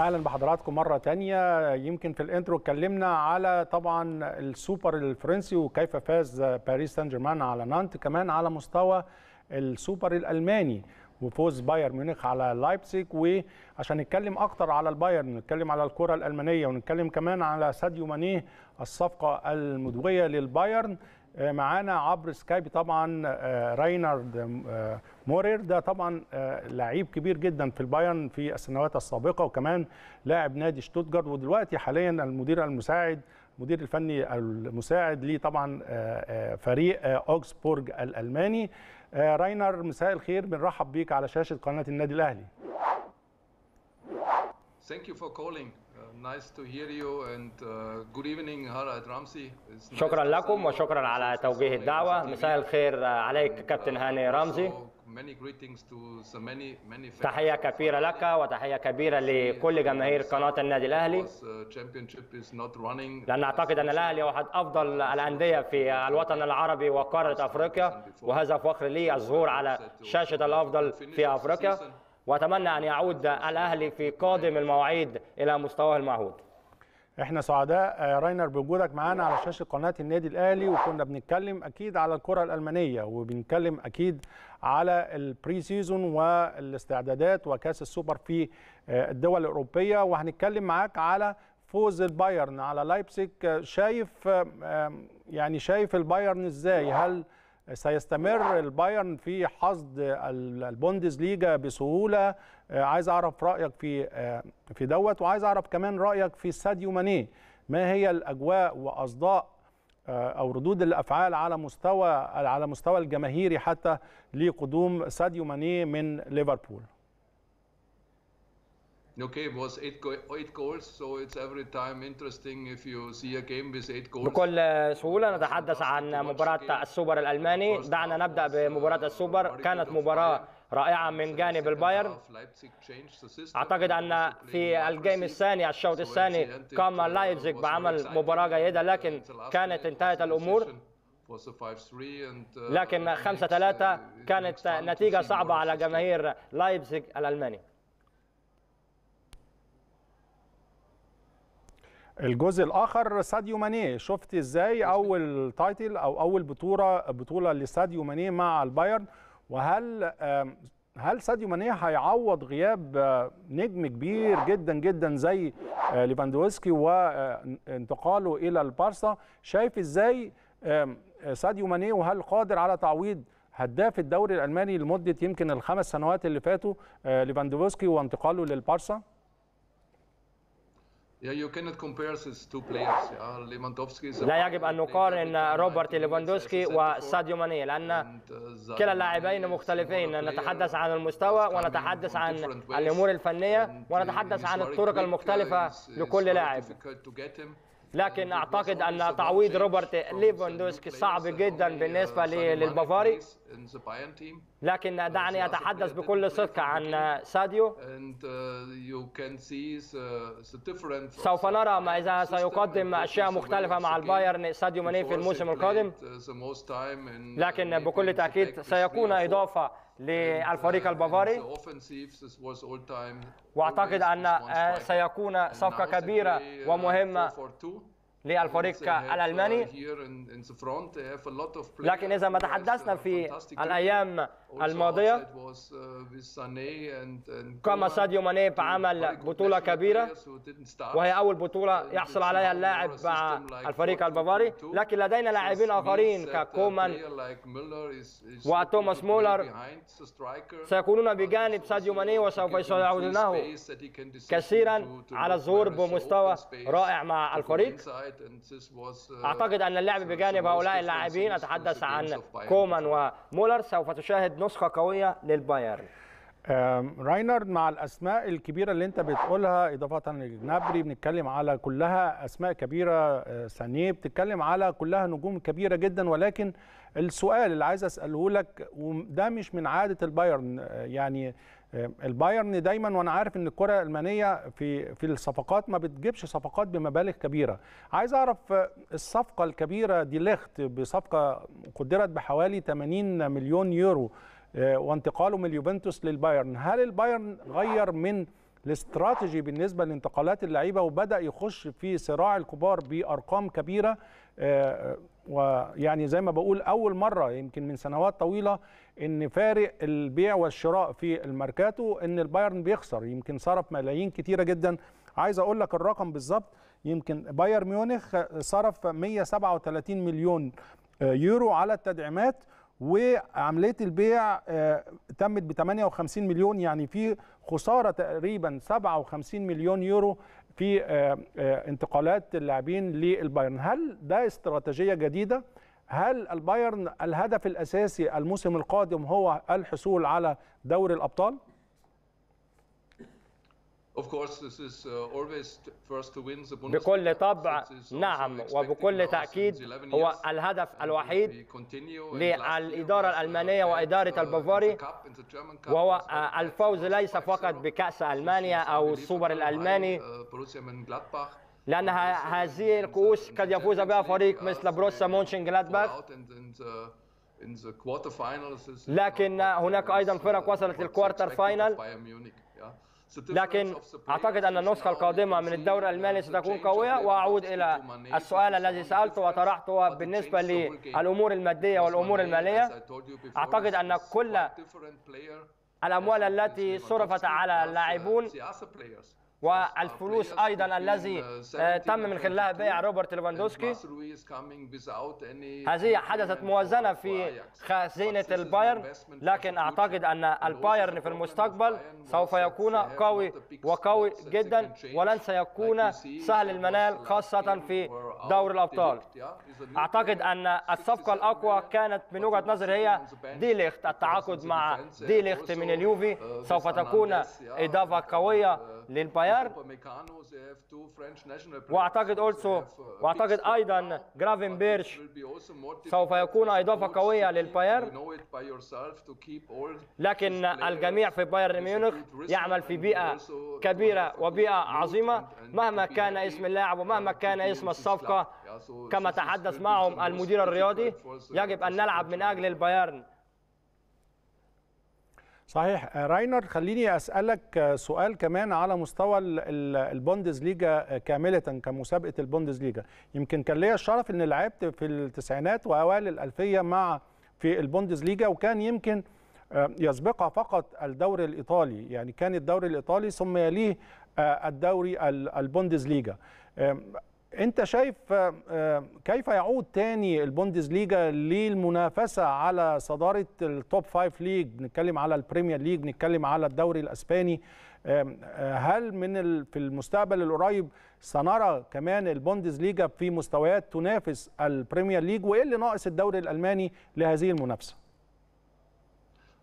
اهلا بحضراتكم مره تانية يمكن في الانترو اتكلمنا على طبعا السوبر الفرنسي وكيف فاز باريس سان جيرمان على نانت كمان على مستوى السوبر الالماني وفوز بايرن ميونخ على لايبسيك وعشان نتكلم اكتر على البايرن نتكلم على الكره الالمانيه ونتكلم كمان على ساديو مانيه الصفقه المدويه للبايرن آه، معانا عبر سكايب طبعا آه، راينارد آه، مورير ده طبعا لعيب كبير جدا في البايرن في السنوات السابقه وكمان لاعب نادي شتوتجارت ودلوقتي حاليا المدير المساعد المدير الفني المساعد ليه طبعا فريق اوكسبورج الالماني راينر مساء الخير بنرحب بيك على شاشه قناه النادي الاهلي Thank you for calling. nice to hear you and uh, good evening Harald Ramsey. شكرا لكم وشكرا على توجيه الدعوة مساء الخير عليك كابتن uh, هاني رمزي تحية كبيرة لك وتحية كبيرة لكل جماهير قناة النادي الأهلي uh, لأن أعتقد أن الأهلي أحد أفضل الأندية في الوطن العربي وقارة أفريقيا وهذا فخر لي الظهور على شاشة الأفضل في أفريقيا وأتمنى أن يعود الأهلي في قادم المواعيد الى مستواه المعهود احنا سعداء آه، راينر بوجودك معانا على شاشه قناه النادي الاهلي وكنا بنتكلم اكيد على الكره الالمانيه وبنتكلم اكيد على البري سيزون والاستعدادات وكاس السوبر في آه، الدول الاوروبيه وهنتكلم معاك على فوز البايرن على لايبسك آه، شايف يعني شايف البايرن ازاي هل سيستمر البايرن في حصد البوندز ليجا بسهوله آه، عايز اعرف رايك في آه، في دوت وعايز اعرف كمان رايك في ساديو ماني ما هي الاجواء واصداء آه، او ردود الافعال على مستوى على مستوى الجماهيري حتى لقدوم ساديو ماني من ليفربول Okay, it was eight, go eight goals, so it's every time interesting if you see a game with eight goals. بكل آه، سهولة نتحدث عن مباراة السوبر الألماني، دعنا نبدأ بمباراة uh, السوبر، كانت مباراة رائعة من جانب البايرن أعتقد أن في الجيم الثاني الشوط الثاني قام لايبزيج بعمل مباراة جيدة لكن كانت انتهت الأمور uh, لكن 5 3 uh, كانت نتيجة صعبة على جماهير لايبزيج الألماني الجزء الاخر ساديو ماني شفت ازاي اول تايتل او اول بطوله بطوله لساديو ماني مع البايرن وهل هل ساديو ماني هيعوض غياب آه، نجم كبير جدا جدا زي آه، ليفاندوسكي وانتقاله آه، الى البارسا شايف ازاي ساديو ماني وهل قادر على تعويض هداف الدوري الالماني لمده يمكن الخمس سنوات اللي فاتوا ليفاندوفسكي وانتقاله للبارسا لا يجب أن نقارن روبرت ليفاندوسكي وساديو ماني لأن uh, كلا اللاعبين مختلفين نتحدث عن المستوى ونتحدث عن الأمور الفنية ونتحدث عن الطرق المختلفة لكل لاعب. لكن اعتقد ان تعويض روبرت ليفاندوسكي صعب جدا بالنسبه للبافاري لكن دعني اتحدث بكل صدق عن ساديو uh, سوف نرى ما اذا سيقدم اشياء مختلفه مع البايرن ساديو ماني في الموسم القادم uh, لكن uh, بكل تاكيد سيكون اضافه للفريق uh, البافاري واعتقد ان آه، سيكون صفقه كبيره ومهمه uh, للفريق uh, الالماني لكن اذا ما تحدثنا في الايام الماضيه قام uh, ساديو ماني بعمل بطوله كبيره وهي اول بطوله يحصل عليها اللاعب مع الفريق البافاري لكن لدينا لاعبين اخرين uh, ككومان وتوماس مولر سيكونون بجانب ساديو ماني وسوف يساعدونه كثيرا على الظهور بمستوى رائع مع الفريق Uh, اعتقد ان اللعب بجانب هؤلاء اللاعبين اتحدث عن كومان ومولر سوف تشاهد نسخه قويه للبايرن راينر مع الاسماء الكبيره اللي انت بتقولها اضافه لجنابري بنتكلم على كلها اسماء كبيره أه، سانيه بتتكلم على كلها نجوم كبيره جدا ولكن السؤال اللي عايز اساله لك وده مش من عاده البايرن أه، يعني آه، البايرن دايما وانا عارف ان الكره الالمانيه في في الصفقات ما بتجيبش صفقات بمبالغ كبيره عايز اعرف آه، الصفقه الكبيره دي ليخت بصفقه قدرت بحوالي 80 مليون يورو آه، وانتقاله من اليوفنتوس للبايرن هل البايرن غير من الاستراتيجي بالنسبه لانتقالات اللعيبه وبدا يخش في صراع الكبار بارقام كبيره ويعني زي ما بقول اول مره يمكن من سنوات طويله ان فارق البيع والشراء في الماركاتو ان البايرن بيخسر يمكن صرف ملايين كتيره جدا عايز اقول لك الرقم بالظبط يمكن باير ميونخ صرف 137 مليون يورو على التدعيمات وعمليه البيع آه، تمت ب 58 مليون يعني في خساره تقريبا 57 مليون يورو في آه، آه، انتقالات اللاعبين للبايرن هل ده استراتيجيه جديده هل البايرن الهدف الاساسي الموسم القادم هو الحصول على دوري الابطال Uh, بكل طبع نعم وبكل تأكيد هو الهدف الوحيد للإدارة uh, الألمانية وإدارة uh, البافاري وهو آه، الفوز ليس فقط بكأس ألمانيا أو السوبر الألماني لأن هذه الكؤوس قد يفوز بها فريق مثل بروسيا مونشن جلادباخ لكن هناك أيضا فرق وصلت للكوارتر فاينل لكن اعتقد ان النسخه القادمه من الدوري الالماني ستكون قويه واعود الى السؤال الذي سالته وطرحته بالنسبه للامور الماديه والامور الماليه اعتقد ان كل الاموال التي صرفت على اللاعبون والفلوس ايضا الذي uh, آه، تم من خلالها بيع روبرت ليفاندوسكي هذه حدثت موازنه في خزينه البايرن لكن اعتقد ان البايرن في المستقبل سوف يكون قوي وقوي جدا ولن سيكون سهل المنال خاصه في دور الابطال اعتقد ان الصفقه الاقوى كانت من وجهه نظري هي دي ليخت التعاقد مع دي ليخت من اليوفي سوف تكون اضافه uh, قويه للبايرن uh, ماير واعتقد اولسو uh, واعتقد ايضا جرافن بيرش سوف يكون اضافه قويه للباير لكن الجميع في بايرن ميونخ يعمل في بيئه كبيره وبيئه عظيمه مهما كان اسم اللاعب ومهما كان اسم الصفقه كما تحدث معهم المدير الرياضي يجب ان نلعب من اجل البايرن صحيح آه، راينر خليني اسالك آه، سؤال كمان على مستوى البوندز ليجا آه، كامله كمسابقه البوندز ليجا يمكن كان ليا الشرف ان لعبت في التسعينات واوائل الالفيه مع في البوندز ليجا وكان يمكن يسبقها فقط الدوري الايطالي يعني كان الدوري الايطالي ثم يليه الدوري البوندز ليجا انت شايف آه، كيف يعود تاني ليجا للمنافسه على صداره التوب فايف ليج بنتكلم على البريمير ليج بنتكلم على الدوري الاسباني آه، هل من في المستقبل القريب سنرى كمان ليجا في مستويات تنافس البريمير ليج وايه اللي ناقص الدوري الالماني لهذه المنافسه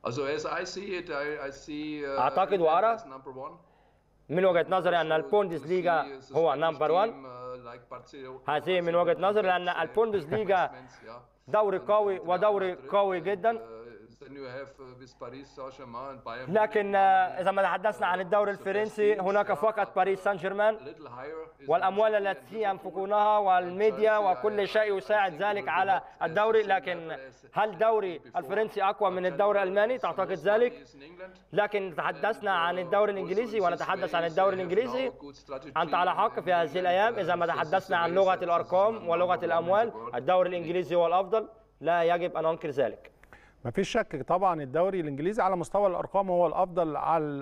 uh, اعتقد وارى من وجهه نظري ان البوندسليغا هو نمبر 1 هذه من وجهه نظري لان البوندسليغا دوري قوي ودوري قوي جدا Uh, لكن آه، إذا ما تحدثنا عن الدوري الفرنسي هناك فقط باريس سان جيرمان والأموال التي ينفقونها والميديا وكل شيء يساعد ذلك على الدوري لكن هل الدوري الفرنسي أقوى من الدوري الألماني تعتقد ذلك؟ لكن تحدثنا عن الدوري الإنجليزي ونتحدث عن الدوري الإنجليزي أنت على حق في هذه الأيام إذا ما تحدثنا عن لغة الأرقام ولغة الأموال الدوري الإنجليزي هو الأفضل لا يجب أن أنكر ذلك ما فيش شك طبعا الدوري الانجليزي على مستوى الارقام هو الافضل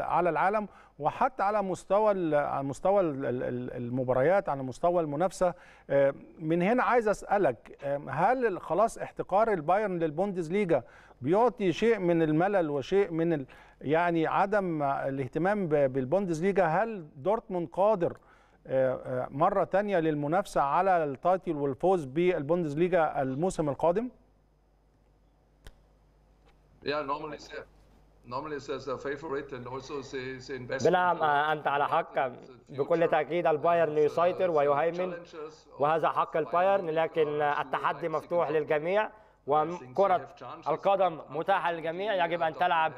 على العالم وحتى على مستوى على مستوى المباريات على مستوى المنافسه آه، من هنا عايز اسالك آه، هل خلاص احتقار البايرن للبوندز ليجا بيعطي شيء من الملل وشيء من ال... يعني عدم الاهتمام بالبوندز ليجا هل دورتموند قادر آه، مره ثانيه للمنافسه على التايتل والفوز بالبوندز ليجا الموسم القادم Yeah, normally safe. normally is a favorite and also is investment. بنعم آه، انت على حق بكل تاكيد البايرن uh, يسيطر ويهيمن وهذا حق البايرن لكن التحدي مفتوح للجميع وكرة القدم متاحة للجميع يجب أن تلعب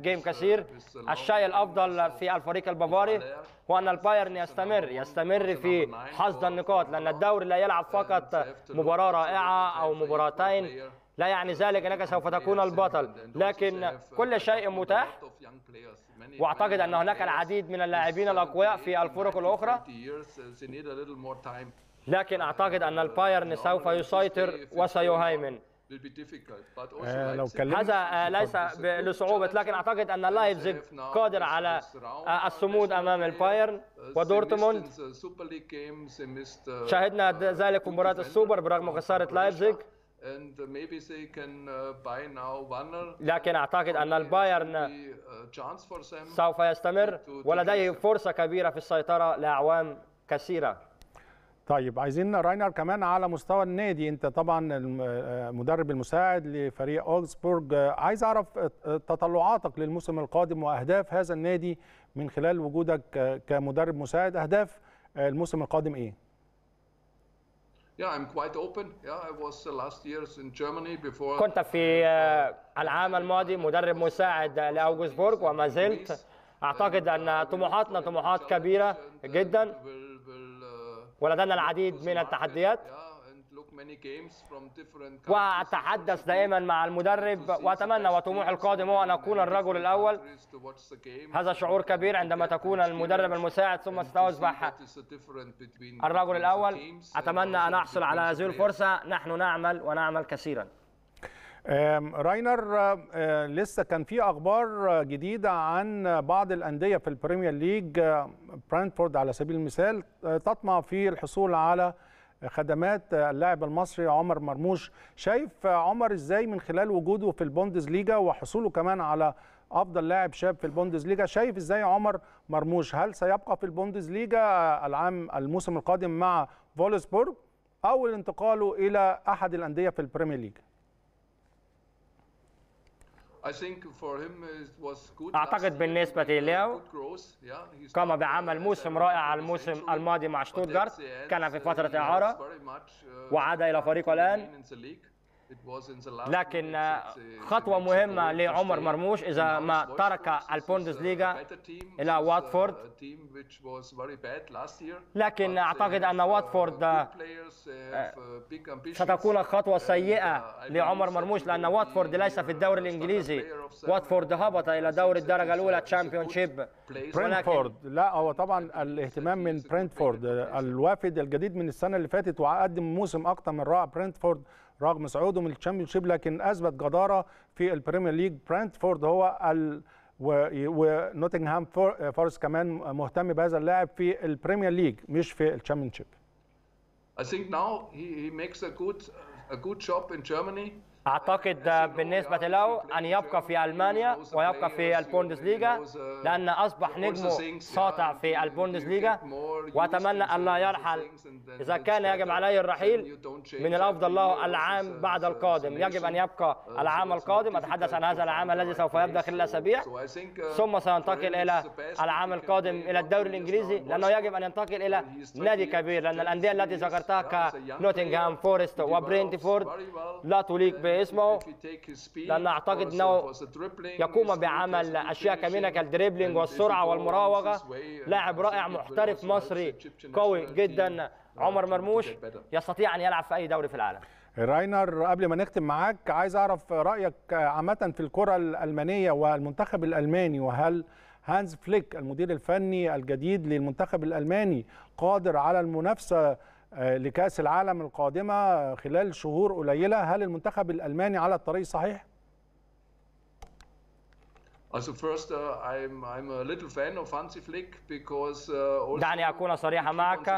جيم آه، uh, كثير الشيء الأفضل في الفريق البافاري هو أن البايرن يستمر يستمر في حصد النقاط لأن الدوري لا يلعب فقط مباراة رائعة أو مباراتين لا يعني ذلك انك سوف تكون البطل لكن كل شيء متاح واعتقد ان هناك العديد من اللاعبين الاقوياء في الفرق الاخرى لكن اعتقد ان البايرن سوف يسيطر وسيهيمن آه، هذا آه، ليس لصعوبة لكن أعتقد أن لايبزيج قادر على آه، الصمود أمام البايرن ودورتموند شاهدنا ذلك في مباراة السوبر برغم خسارة لايبزيج and maybe they can uh, buy now one لكن أعتقد أن البايرن uh, سوف يستمر ولديه فرصة كبيرة في السيطرة لأعوام كثيرة طيب عايزين راينر كمان على مستوى النادي انت طبعا المدرب آه، المساعد لفريق اوغسبورغ عايز اعرف آه، تطلعاتك للموسم القادم واهداف هذا النادي من خلال وجودك كمدرب مساعد اهداف آه، الموسم القادم ايه Yeah, I'm quite open. Yeah, I was last years in Germany before. كنت في uh, آه، العام الماضي مدرب مساعد لأوغسبورغ وما زلت أعتقد أن uh, طموحاتنا طموحات كبيرة uh, جدا ولدينا العديد من التحديات. وأتحدث دائما مع المدرب وأتمنى وطموحي القادم هو أن أكون الرجل الأول هذا شعور كبير عندما تكون المدرب المساعد ثم ستصبح الرجل الأول أتمنى أن أحصل على هذه الفرصة نحن نعمل ونعمل كثيرا راينر لسه كان في اخبار جديده عن بعض الانديه في البريمير ليج برانفورد على سبيل المثال أه، تطمع في الحصول على خدمات اللاعب المصري عمر مرموش شايف عمر ازاي من خلال وجوده في ليجا وحصوله كمان على افضل لاعب شاب في ليجا شايف ازاي عمر مرموش هل سيبقى في ليجا العام الموسم القادم مع فولسبورغ او انتقاله الى احد الانديه في البريمير ليج أعتقد بالنسبة لياو قام بعمل موسم رائع الموسم الماضي مع شتوتغارت كان في uh, فترة إعارة uh, وعاد إلى فريقه الآن لكن uh, خطوة مهمة لعمر uh, مرموش إذا ما ترك ليغا إلى واتفورد لكن uh, أعتقد أن واتفورد ستكون خطوة سيئة لعمر مرموش لأن واتفورد ليس في الدوري الإنجليزي واتفورد هبط إلى دوري الدرجة الأولى تشامبيونشيب برينتفورد لا هو طبعا الاهتمام من برينتفورد الوافد الجديد من السنة اللي فاتت وقدم موسم أكثر من رائع برينتفورد رغم صعوده الشامبيون شيب لكن اثبت جداره في البريمير ليج برانتفورد هو ال... ونوتنغهام فورست كمان مهتم بهذا اللاعب في البريمير ليج مش في التشامبيونشيب I think now he, he makes a good a good job in Germany اعتقد بالنسبه له ان يبقى في المانيا ويبقى في البوندسليغا لان اصبح نجمه ساطع في البوندسليغا واتمنى ان لا يرحل اذا كان يجب عليه الرحيل من الافضل له العام بعد القادم يجب ان يبقى العام القادم اتحدث عن هذا العام الذي سوف يبدا خلال اسابيع ثم سينتقل الى العام القادم الى الدوري الانجليزي لانه يجب ان ينتقل الى نادي كبير لان الانديه التي ذكرتها كنوتنغهام فورست وبرينتفورد لا تليق ب اسمه لأن أعتقد أنه يقوم بعمل أشياء كمينة كالدريبلينج والسرعة والمراوغة لاعب رائع محترف مصري قوي جدا عمر مرموش يستطيع أن يلعب في أي دوري في العالم راينر قبل ما نختم معاك عايز أعرف رأيك عامة في الكرة الألمانية والمنتخب الألماني وهل هانز فليك المدير الفني الجديد للمنتخب الألماني قادر على المنافسة آه، لكاس العالم القادمه خلال شهور قليله هل المنتخب الالماني على الطريق الصحيح uh, uh, دعني أكون صريحا معك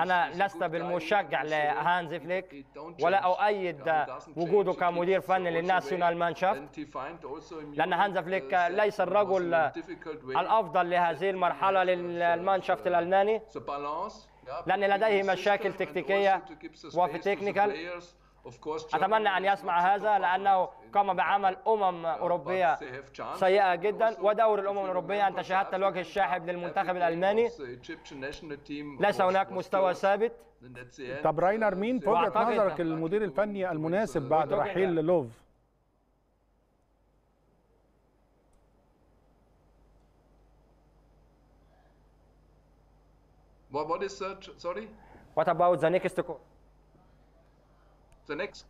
أنا لست بالمشجع uh, لهانز فليك ولا أؤيد وجوده كمدير فني للناسيونال مانشافت لأن هانز فليك ليس الرجل الأفضل لهذه المرحلة للمانشافت الألماني لأن لديه مشاكل تكتيكية وفي تكنيكال أتمنى أن يسمع هذا لأنه قام بعمل أمم أوروبية سيئة جدا ودور الأمم الأوروبية أنت شاهدت الوجه الشاحب للمنتخب الألماني ليس هناك مستوى ثابت طب راينر مين في وجهة نظرك المدير الفني المناسب بعد رحيل لوف What, what is that? Sorry? What about the next call? The next?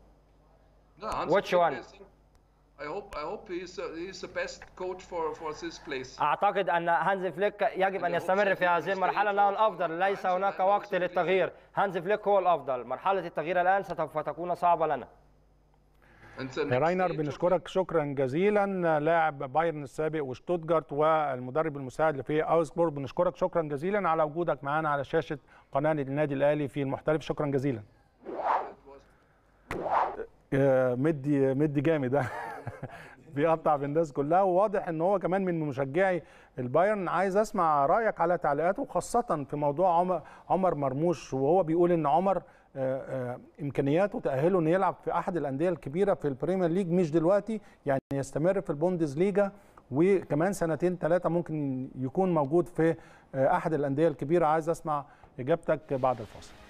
No, Hansi Which one? I, I hope I hope he's uh, he's the best coach for for this place. أعتقد أن هانز فليك يجب أن يستمر في هذه المرحلة لأنه نعم، الأفضل ليس هناك وقت للتغيير هانز فليك هو الأفضل مرحلة التغيير الآن ستكون صعبة لنا يا راينر بنشكرك شكرا جزيلا لاعب بايرن السابق وشتوتجارت والمدرب المساعد في اوسبورغ بنشكرك شكرا جزيلا على وجودك معانا على شاشه قناه النادي الاهلي في المحترف شكرا جزيلا أه، مدي مدي جامد بيقطع بالناس كلها وواضح ان هو كمان من مشجعي البايرن عايز اسمع رايك على تعليقاته خاصه في موضوع عمر عمر مرموش وهو بيقول ان عمر آه، آه، امكانياته تاهله انه يلعب في احد الانديه الكبيره في البريمير ليج مش دلوقتي يعني يستمر في البوندز ليجا وكمان سنتين ثلاثه ممكن يكون موجود في آه، احد الانديه الكبيره عايز اسمع اجابتك بعد الفاصل